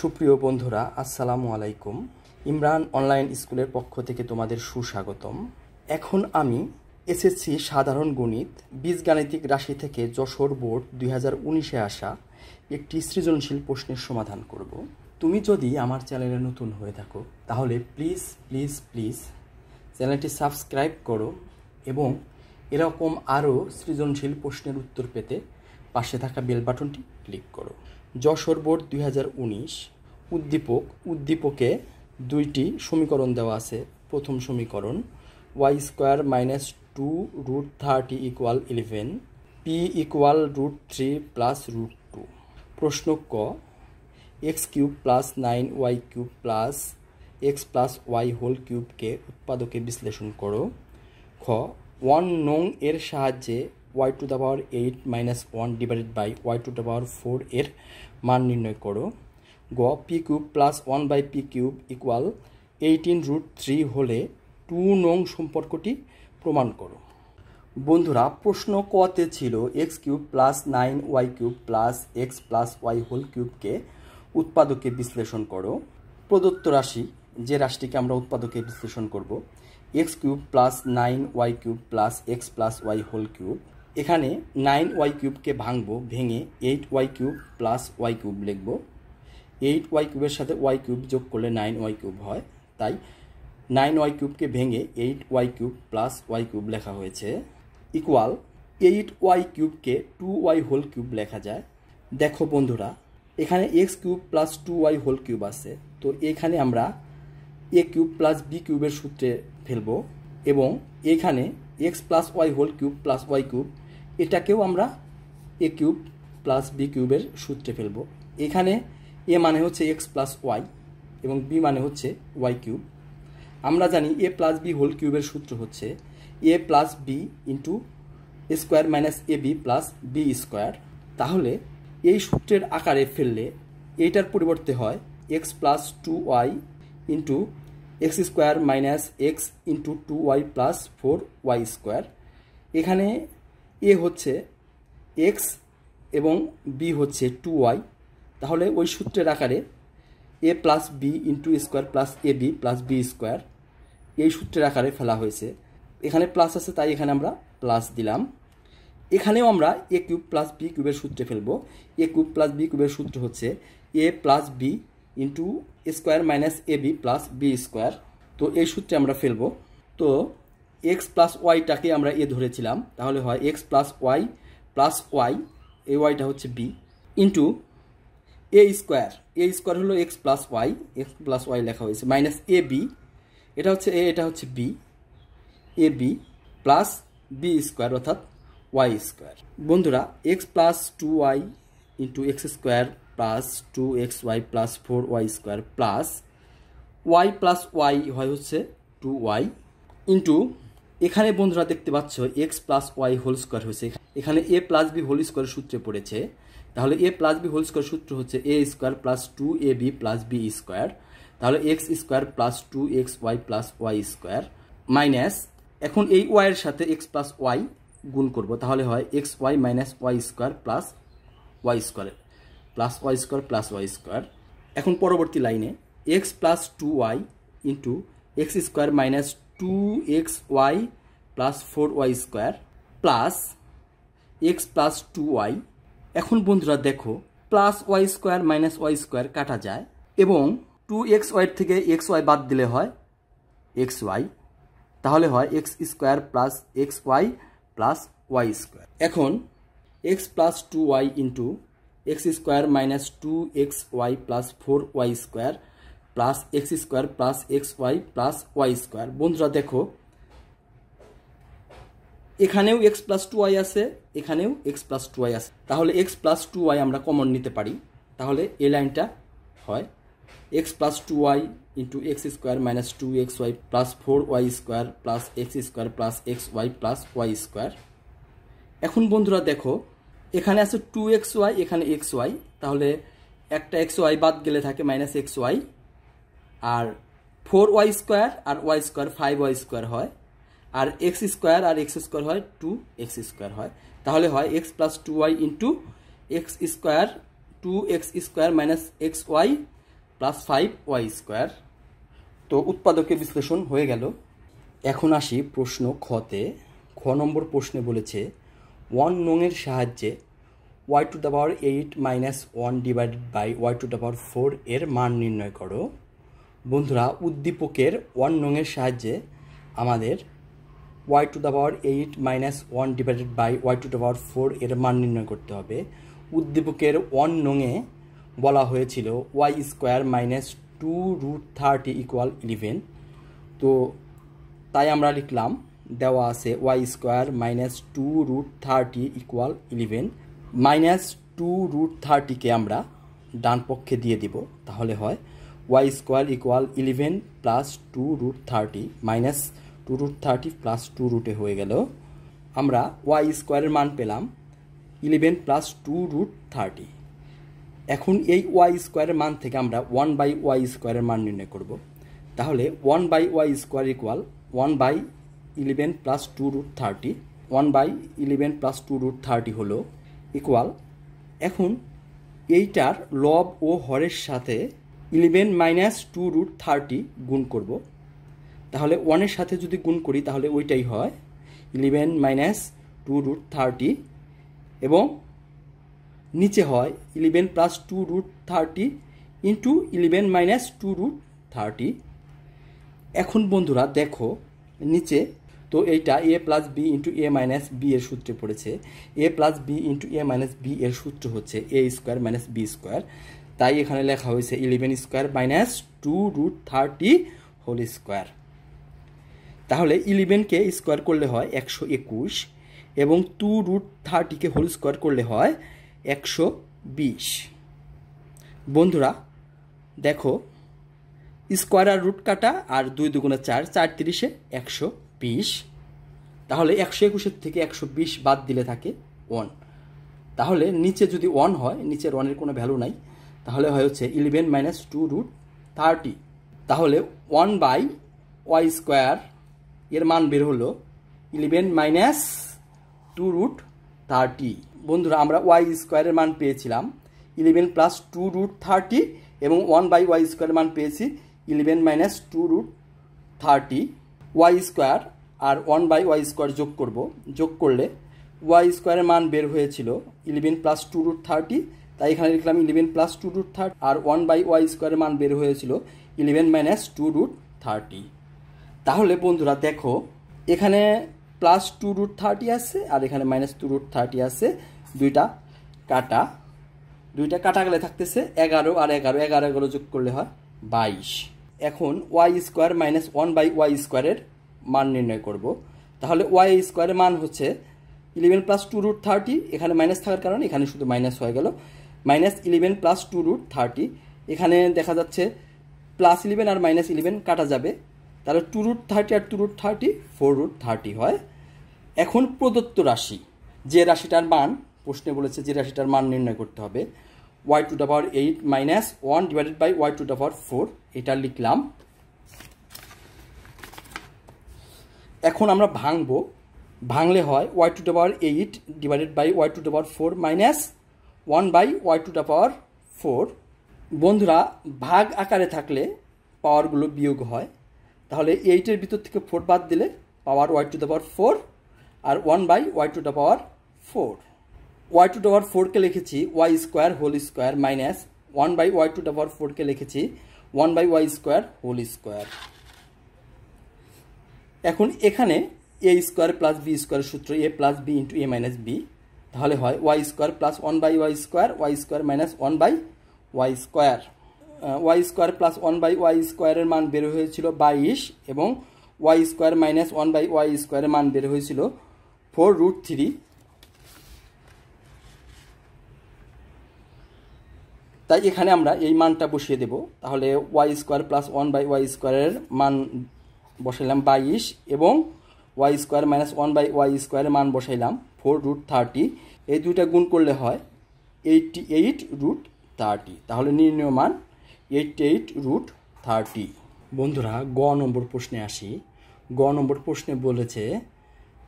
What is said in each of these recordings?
সুপ্রিয় বন্ধুরা আসসালামু আলাইকুম ইমরান অনলাইন স্কুলের পক্ষ থেকে তোমাদের সুস্বাগতম এখন আমি এসএসসি সাধারণ গণিত বীজগাণিতিক রাশি থেকে যশোর বোর্ড দুই হাজার উনিশে আসা একটি সৃজনশীল প্রশ্নের সমাধান করব তুমি যদি আমার চ্যানেলে নতুন হয়ে থাকো তাহলে প্লিজ প্লিজ প্লিজ চ্যানেলটি সাবস্ক্রাইব করো এবং এরকম আরও সৃজনশীল প্রশ্নের উত্তর পেতে পাশে থাকা বেল বাটনটি ক্লিক করো যশোর বোর্ড দুই উদ্দীপক উদ্দীপকে দুইটি সমীকরণ দেওয়া আছে প্রথম সমীকরণ Y square minus two root thirty equal eleven P equal root three plus root two প্রশ্ন ক X cube plus nine Y cube plus X plus Y whole কিউবকে উৎপাদকে বিশ্লেষণ করো খ ওয়ান নং এর সাহায্যে Y to the power eight minus one divided by Y to the power four এর মান নির্ণয় করো গ P cube plus one by P cube equal eighteen root three হলে টু নং সম্পর্কটি প্রমাণ করো বন্ধুরা প্রশ্ন কতে ছিল X cube plus nine Y cube plus X plus Y whole কিউবকে উৎপাদকে বিশ্লেষণ করো প্রদত্ত রাশি যে রাশিটিকে আমরা উৎপাদকে বিশ্লেষণ করব X cube plus nine Y cube plus X plus Y whole cube এখানে নাইন ওয়াই কিউবকে ভাঙবো ভেঙে eight Y cube plus Y cube লিখবো এইট ওয়াই কিউবের সাথে ওয়াই কিউব যোগ করলে নাইন ওয়াই কিউব হয় তাই নাইন ওয়াই কিউবকে ভেঙে eight Y cube plus Y cube লেখা হয়েছে ইকুয়াল এইট ওয়াই কিউবকে টু ওয়াই হোল কিউব লেখা যায় দেখো বন্ধুরা এখানে X cube plus two Y whole cube আছে তো এখানে আমরা এ কিউব প্লাস বি কিউবের সূত্রে ফেলব এবং এখানে X plus Y whole cube plus Y cube এটাকেও আমরা এ কিউব প্লাস বি কিউবের সূত্রে ফেলবো এখানে এ মানে হচ্ছে এক্স প্লাস ওয়াই এবং বি মানে হচ্ছে ওয়াই কিউব আমরা জানি এ প্লাস বি হোল কিউবের সূত্র হচ্ছে A plus B into square minus A B plus B square তাহলে এই সূত্রের আকারে ফেললে এইটার পরিবর্তে হয় X plus two Y into X square minus X into two Y plus four Y square এখানে এ হচ্ছে এক্স এবং বি হচ্ছে টু ওয়াই তাহলে ওই সূত্রের আকারে A plus B into square plus A B plus B square এই সূত্রের আকারে ফেলা হয়েছে এখানে প্লাস আছে তাই এখানে আমরা প্লাস দিলাম এখানেও আমরা এ কিউব প্লাস বি কিউবের সূত্রে ফেলব এ কিউব প্লাস বি কিউবের সূত্র হচ্ছে A plus B into square minus A B plus B square তো এই সূত্রে আমরা ফেলব তো এক্স প্লাস ওয়াইটাকে আমরা এ ধরেছিলাম তাহলে হয় X plus Y plus Y এ ওয়াইটা হচ্ছে B into A square A square হলো X plus Y X plus Y লেখা হয়েছে মাইনাস এ বি এটা হচ্ছে এ এটা হচ্ছে B A B plus B square অর্থাৎ ওয়াই স্কোয়ার বন্ধুরা X plus two Y into X square plus two X Y plus four Y square plus Y plus Y হয় হচ্ছে two Y into এখানে বন্ধুরা দেখতে পাচ্ছ X plus Y whole square হয়েছে এখানে A plus B whole square সূত্রে পড়েছে তাহলে A plus B whole square সূত্র হচ্ছে এ square plus two A B plus B square তাহলে X square plus two X Y plus Y square minus এখন এই ওয়াইয়ের সাথে এক্স প্লাস ওয়াই গুণ করব তাহলে হয় X Y minus Y square plus Y square plus Y square plus Y square এখন পরবর্তী লাইনে X plus two Y into X square minus two X Y plus four Y square plus X plus two Y এখন বন্ধুরা দেখো plus Y square minus Y square কাটা যায় এবং two X Y থেকে এক্স ওয়াই বাদ দিলে হয় এক্স ওয়াই তাহলে হয় X square plus X Y plus Y square এখন X plus two Y into X square minus two X Y plus four Y square plus X square plus X Y plus Y square বন্ধুরা দেখো এখানেও x plus two Y আছে এখানেও x plus two Y আছে তাহলে X plus two Y আমরা common নিতে পারি তাহলে এ লাইনটা হয় X plus two Y into X square minus two X Y plus four Y square plus X square plus X Y plus Y square এখন বন্ধুরা দেখো এখানে আছে টু এক্স ওয়াই এখানে এক্স ওয়াই তাহলে একটা এক্স ওয়াই বাদ গেলে থাকে মাইনাস এক্স ওয়াই আর ফোর ওয়াই স্কোয়ার আর Y square five Y square হয় আর এক্স স্কোয়ার আর এক্স স্কোয়ার হয় টু এক্স স্কোয়ার হয় তাহলে হয় X plus two Y into X square two X square minus X Y plus five Y square তো উৎপাদকের বিশ্লেষণ হয়ে গেল এখন আসি প্রশ্ন খতে খ নম্বর প্রশ্নে বলেছে ওয়ান নোংয়ের সাহায্যে Y to the power eight minus one divided by Y to the power four এর মান নির্ণয় করো বন্ধুরা উদ্দীপকের ওয়ান নংয়ের সাহায্যে আমাদের Y to the power eight minus one divided by Y to the power four এর মান নির্ণয় করতে হবে উদ্দীপকের ওয়ান নংয়ে বলা হয়েছিল Y square minus two root thirty equal eleven তো তাই আমরা লিখলাম দেওয়া আছে Y square minus two root thirty equal eleven minus two root থার্টিকে আমরা ডান পক্ষে দিয়ে দিব তাহলে হয় Y square equal eleven plus two root thirty minus two root thirty plus two রুটে হয়ে গেল আমরা ওয়াই স্কোয়ারের মান পেলাম eleven plus two root thirty এখন এই ওয়াই স্কোয়ারের মান থেকে আমরা ওয়ান বাই ওয়াই স্কোয়ারের মান নির্ণয় করব তাহলে one by Y square equal one by eleven plus two root thirty one by eleven plus two root thirty হল ইকুয়াল এখন এইটার লব ও হরের সাথে eleven minus two root thirty গুণ করব তাহলে ওয়ানের সাথে যদি গুণ করি তাহলে ওইটাই হয় eleven minus two root thirty এবং নিচে হয় eleven plus two root thirty into eleven minus two root thirty এখন বন্ধুরা দেখো নিচে তো এইটা A plus B into A minus B এর সূত্রে পড়েছে A plus B into A minus B এর সূত্র হচ্ছে এ স্কোয়ার মাইনাস বি স্কোয়ার তাই এখানে লেখা হয়েছে eleven square minus two root thirty whole square তাহলে ইলেভেনকে স্কোয়ার করলে হয় একশো একুশ এবং টু রুট থার্টিকে হোল স্কোয়ার করলে হয় একশো বিশ বন্ধুরা দেখো স্কোয়ার আর রুট কাটা আর দুই দুগুণা চার চার তিরিশে একশো বিশ তাহলে একশো একুশের থেকে একশো বিশ বাদ দিলে থাকে ওয়ান তাহলে নিচে যদি ওয়ান হয় নিচের ওয়ানের কোনো ভ্যালু নাই তাহলে হয় হচ্ছে eleven minus two root thirty তাহলে ওয়ান বাই ওয়াই স্কোয়ার এর মান বের হলো eleven minus two root thirty বন্ধুরা আমরা ওয়াই স্কোয়ারের মান পেয়েছিলাম eleven plus two root thirty এবং ওয়ান বাই ওয়াই স্কোয়ারের মান পেয়েছি eleven minus two root thirty y square আর ওয়ান বাই ওয়াই স্কোয়ার যোগ করব যোগ করলে ওয়াই স্কোয়ারের মান বের হয়েছিল eleven plus two root thirty তাই এখানে লিখলাম eleven plus two root thirty আর ওয়ান বাই ওয়াই স্কোয়ারের মান বের হয়েছিল eleven minus two root thirty তাহলে বন্ধুরা দেখো এখানে প্লাস টু রুট থার্টি আছে আর এখানে মাইনাস টু রুট থার্টি আছে দুইটা কাটা দুইটা কাটা গেলে থাকতেছে এগারো আর এগারো এগারো এগারো যোগ করলে হয় বাইশ এখন y square minus one by y স্কোয়ারের মান নির্ণয় করব তাহলে ওয়াই স্কোয়ারের মান হচ্ছে eleven plus two root thirty এখানে মাইনাস থাকার কারণে এখানে শুধু মাইনাস হয়ে গেল minus eleven plus two root thirty এখানে দেখা যাচ্ছে প্লাস ইলেভেন আর মাইনাস ইলেভেন কাটা যাবে তাহলে টু রুট থার্টি আর two root thirty four root thirty হয় এখন প্রদত্ত রাশি যে রাশিটার মান প্রশ্নে বলেছে যে রাশিটার মান নির্ণয় করতে হবে y to the power eight minus one divided by Y to the power four এটা লিখলাম এখন আমরা ভাঙবো ভাঙলে হয় y to the power eight divided by Y to the power four minus one by Y to the power four বন্ধুরা ভাগ আকারে থাকলে পাওয়ারগুলো বিয়োগ হয় তাহলে এইটের ভিতর থেকে ফোর বাদ দিলে power y to the power four আর one by Y to the power four y to the power ফোরকে লিখেছি y square whole square minus one by Y to the power ফোরকে লিখেছি one by Y square whole square এখন এখানে a square plus B square সূত্র a plus B into A minus b তাহলে হয় Y square plus one by Y square y square minus one by Y square y square plus one by y স্কোয়ারের মান বের হয়েছিল বাইশ এবং y square minus one by y স্কোয়ারের মান বের হয়েছিল ফোর রুট থ্রি তাই এখানে আমরা এই মানটা বসিয়ে দেব তাহলে y square plus one by y স্কোয়ারের মান বসাইলাম বাইশ এবং y square minus one by y স্কোয়ারের মান বসাইলাম ফোর রুট থার্টি এই দুইটা গুণ করলে হয় এইটটি এইট রুট থার্টি তাহলে নির্ণয় মান এইটটি এইট রুট থার্টি বন্ধুরা গ নম্বর প্রশ্নে আসি গ নম্বর প্রশ্নে বলেছে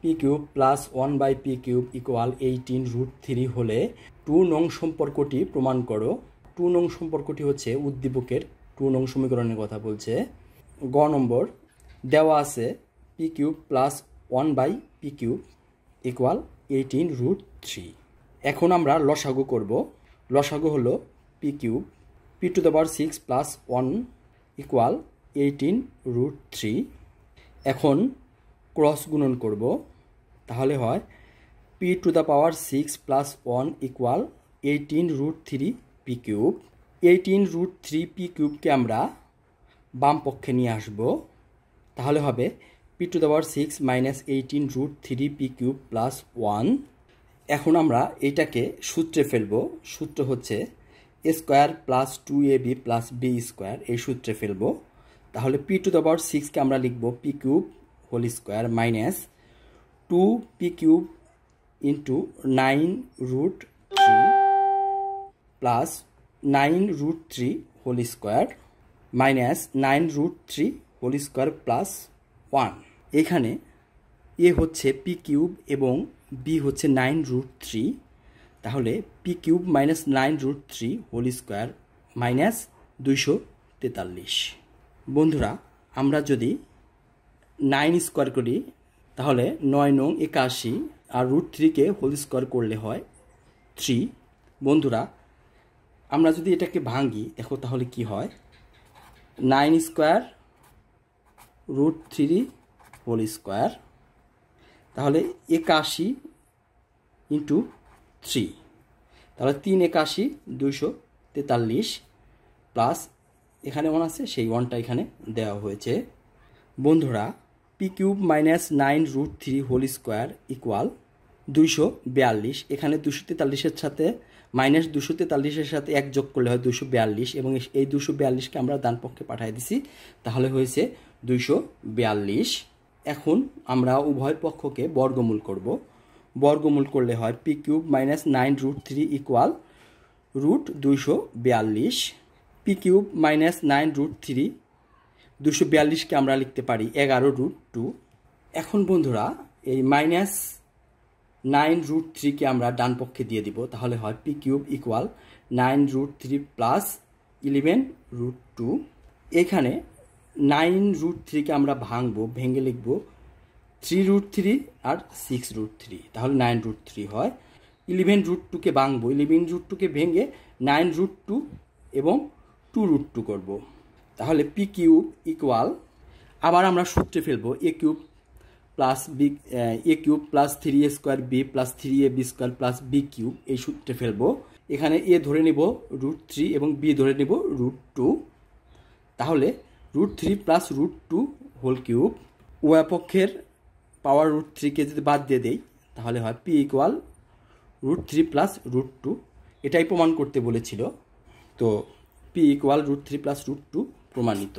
p cube plus one by P cube equal eighteen root three হলে টু নং সম্পর্কটি প্রমাণ করো টু নং সম্পর্কটি হচ্ছে উদ্দীপকের টু নং সমীকরণের কথা বলছে গ নম্বর দেওয়া আছে p cube plus one by P cube equal eighteen root three এখন আমরা লসাগু করব লসাগু হলো p cube p to the power six plus one equal eighteen root three এখন ক্রস গুণন করব তাহলে হয় p to the power six plus one equal eighteen root three p cube eighteen root three p কিউবকে আমরা বাম পক্ষে নিয়ে আসব তাহলে হবে p to the power six minus eighteen root three p cube plus one এখন আমরা এটাকে সূত্রে ফেলব সূত্র হচ্ছে এ square plus two A B plus B square এই সূত্রে ফেলব তাহলে পি টু দাওয়ার সিক্সকে আমরা লিখব p cube whole square minus two p cube into nine root three plus nine root three whole square minus nine root three whole square plus one এখানে এ হচ্ছে পি কিউব এবং বি হচ্ছে nine root three তাহলে p cube minus nine root three whole square minus দুইশো তেতাল্লিশ বন্ধুরা আমরা যদি নাইন স্কোয়ার করি তাহলে নয় নং একাশি আর রুট থ্রিকে হোল স্কোয়ার করলে হয় থ্রি বন্ধুরা আমরা যদি এটাকে ভাঙি দেখো তাহলে কি হয় nine square root three whole square তাহলে একাশি ইন্টু থ্রি তাহলে তিন একাশি দুইশো তেতাল্লিশ প্লাস এখানে ওয়ান আছে সেই ওয়ানটা এখানে দেওয়া হয়েছে বন্ধুরা p cube minus nine root three whole square equal দুইশো বিয়াল্লিশ এখানে দুশো তেতাল্লিশের সাথে মাইনাস দুশো তেতাল্লিশের সাথে এক যোগ করলে হয় দুশো বিয়াল্লিশ এবং এই দুশো বিয়াল্লিশকে আমরা দানপক্ষে পাঠিয়ে দিছি তাহলে হয়েছে দুশো বিয়াল্লিশ এখন আমরা উভয় পক্ষকে বর্গমূল করব বর্গমূল করলে হয় p cube minus nine root three equal root দুইশো বিয়াল্লিশ p cube minus nine root three দুশো বিয়াল্লিশকে আমরা লিখতে পারি এগারো রুট টু এখন বন্ধুরা এই মাইনাস নাইন রুট থ্রিকে আমরা ডান পক্ষে দিয়ে দিব তাহলে হয় p cube equal nine root three plus eleven root two এখানে নাইন রুট থ্রিকে আমরা ভাঙবো ভেঙে লিখব থ্রি রুট থ্রি আর সিক্স রুট থ্রি তাহলে নাইন রুট থ্রি হয় ইলেভেন রুট টুকে ভাঙবো ইলেভেন রুট টুকে ভেঙে নাইন রুট টু এবং টু রুট টু করবো তাহলে পি কিউব ইকুয়াল আবার আমরা সূত্রে ফেলবো a cube plus b a cube plus three a square b plus three a b square plus b cube এই সূত্রে ফেলবো এখানে এ ধরে নেব রুট থ্রি এবং বি ধরে নেব রুট টু তাহলে root three plus root two whole cube উভয়পক্ষের পাওয়ার রুট থ্রিকে যদি বাদ দিয়ে দেই তাহলে হয় p equal root three plus root two এটাই প্রমাণ করতে বলেছিল তো p equal root three plus root two প্রমাণিত